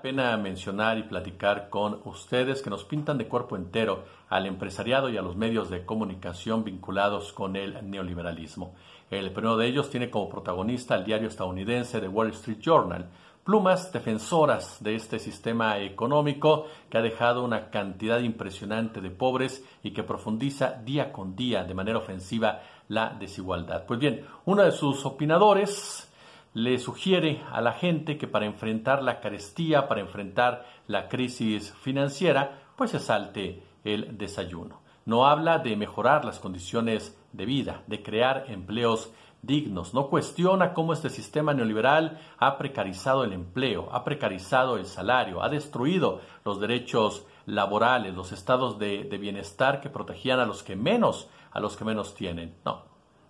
pena mencionar y platicar con ustedes que nos pintan de cuerpo entero al empresariado y a los medios de comunicación vinculados con el neoliberalismo. El primero de ellos tiene como protagonista el diario estadounidense The Wall Street Journal, plumas defensoras de este sistema económico que ha dejado una cantidad impresionante de pobres y que profundiza día con día de manera ofensiva la desigualdad. Pues bien, uno de sus opinadores, le sugiere a la gente que para enfrentar la carestía, para enfrentar la crisis financiera, pues se salte el desayuno. No habla de mejorar las condiciones de vida, de crear empleos dignos. No cuestiona cómo este sistema neoliberal ha precarizado el empleo, ha precarizado el salario, ha destruido los derechos laborales, los estados de, bienestar que protegían a los que menos, a los que menos tienen. No,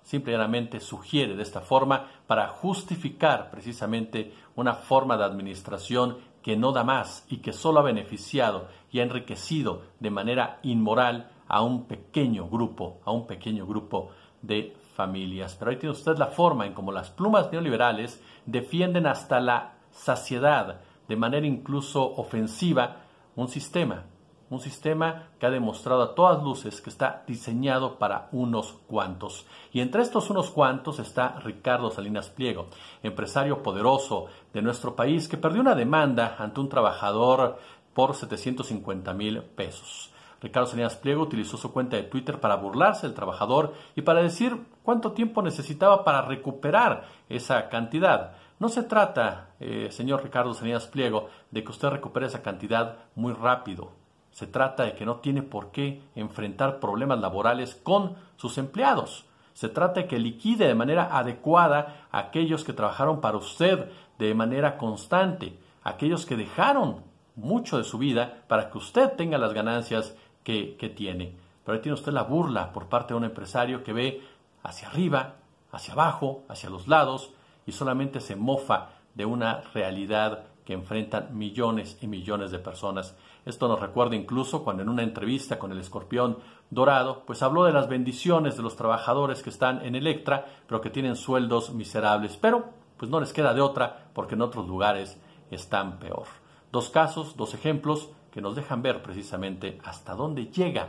simplemente sugiere de esta forma para justificar precisamente una forma de administración que no da más y que solo ha beneficiado y ha enriquecido de manera inmoral a un pequeño grupo, a un pequeño grupo de familias. Pero ahí tiene usted la forma en cómo las plumas neoliberales defienden hasta la saciedad, de manera incluso ofensiva, un sistema un sistema que ha demostrado a todas luces que está diseñado para unos cuantos. Y entre estos unos cuantos está Ricardo Salinas Pliego, empresario poderoso de nuestro país que perdió una demanda ante un trabajador por 750 mil pesos. Ricardo Salinas Pliego utilizó su cuenta de Twitter para burlarse del trabajador y para decir cuánto tiempo necesitaba para recuperar esa cantidad. No se trata, eh, señor Ricardo Salinas Pliego, de que usted recupere esa cantidad muy rápido. Se trata de que no tiene por qué enfrentar problemas laborales con sus empleados. Se trata de que liquide de manera adecuada a aquellos que trabajaron para usted de manera constante, aquellos que dejaron mucho de su vida para que usted tenga las ganancias que, que tiene. Pero ahí tiene usted la burla por parte de un empresario que ve hacia arriba, hacia abajo, hacia los lados y solamente se mofa de una realidad que enfrentan millones y millones de personas. Esto nos recuerda incluso cuando en una entrevista con el escorpión dorado, pues habló de las bendiciones de los trabajadores que están en Electra, pero que tienen sueldos miserables. Pero, pues no les queda de otra, porque en otros lugares están peor. Dos casos, dos ejemplos que nos dejan ver precisamente hasta dónde llega,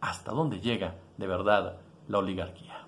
hasta dónde llega de verdad la oligarquía.